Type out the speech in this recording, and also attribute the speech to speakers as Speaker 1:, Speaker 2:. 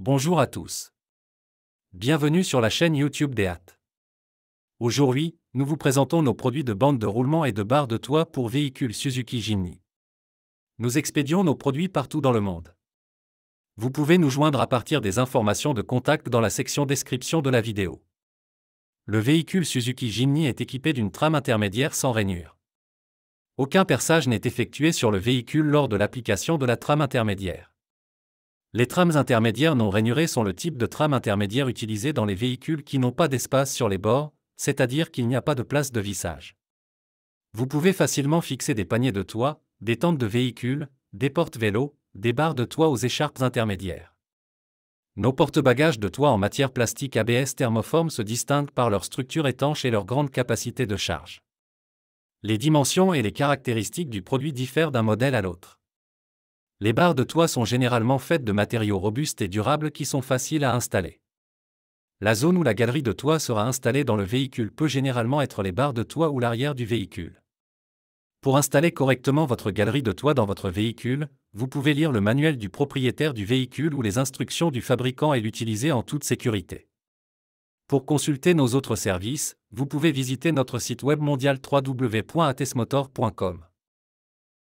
Speaker 1: Bonjour à tous. Bienvenue sur la chaîne YouTube des HAT. Aujourd'hui, nous vous présentons nos produits de bande de roulement et de barres de toit pour véhicules Suzuki Jimny. Nous expédions nos produits partout dans le monde. Vous pouvez nous joindre à partir des informations de contact dans la section description de la vidéo. Le véhicule Suzuki Jimny est équipé d'une trame intermédiaire sans rainure. Aucun perçage n'est effectué sur le véhicule lors de l'application de la trame intermédiaire. Les trames intermédiaires non rainurées sont le type de trame intermédiaire utilisé dans les véhicules qui n'ont pas d'espace sur les bords, c'est-à-dire qu'il n'y a pas de place de vissage. Vous pouvez facilement fixer des paniers de toit, des tentes de véhicules, des portes-vélos, des barres de toit aux écharpes intermédiaires. Nos porte-bagages de toit en matière plastique ABS thermoforme se distinguent par leur structure étanche et leur grande capacité de charge. Les dimensions et les caractéristiques du produit diffèrent d'un modèle à l'autre. Les barres de toit sont généralement faites de matériaux robustes et durables qui sont faciles à installer. La zone où la galerie de toit sera installée dans le véhicule peut généralement être les barres de toit ou l'arrière du véhicule. Pour installer correctement votre galerie de toit dans votre véhicule, vous pouvez lire le manuel du propriétaire du véhicule ou les instructions du fabricant et l'utiliser en toute sécurité. Pour consulter nos autres services, vous pouvez visiter notre site web mondial www.atesmotor.com.